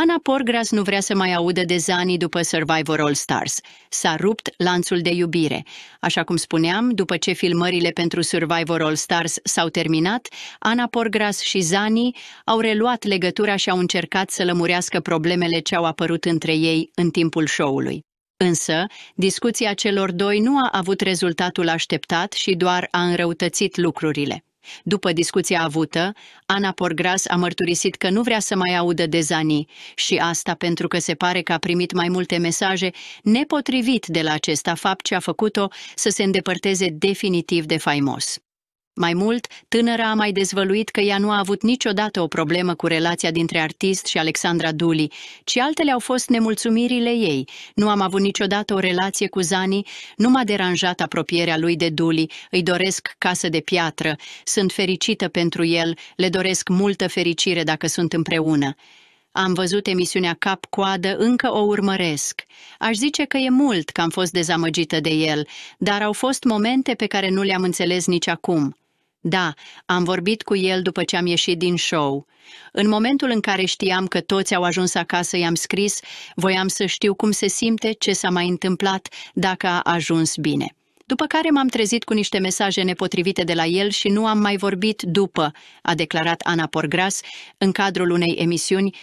Ana Porgras nu vrea să mai audă de Zani după Survivor All Stars. S-a rupt lanțul de iubire. Așa cum spuneam, după ce filmările pentru Survivor All Stars s-au terminat, Ana Porgras și Zani au reluat legătura și au încercat să lămurească problemele ce au apărut între ei în timpul show-ului. Însă, discuția celor doi nu a avut rezultatul așteptat și doar a înrăutățit lucrurile. După discuția avută, Ana Porgras a mărturisit că nu vrea să mai audă de Zani și asta pentru că se pare că a primit mai multe mesaje nepotrivit de la acesta fapt ce a făcut-o să se îndepărteze definitiv de faimos. Mai mult, tânăra a mai dezvăluit că ea nu a avut niciodată o problemă cu relația dintre artist și Alexandra Duli, ci altele au fost nemulțumirile ei. Nu am avut niciodată o relație cu Zani, nu m-a deranjat apropierea lui de Duli, îi doresc casă de piatră, sunt fericită pentru el, le doresc multă fericire dacă sunt împreună. Am văzut emisiunea Cap-Coadă, încă o urmăresc. Aș zice că e mult că am fost dezamăgită de el, dar au fost momente pe care nu le-am înțeles nici acum. Da, am vorbit cu el după ce am ieșit din show. În momentul în care știam că toți au ajuns acasă, i-am scris, voiam să știu cum se simte, ce s-a mai întâmplat, dacă a ajuns bine. După care m-am trezit cu niște mesaje nepotrivite de la el și nu am mai vorbit după, a declarat Ana Porgras în cadrul unei emisiuni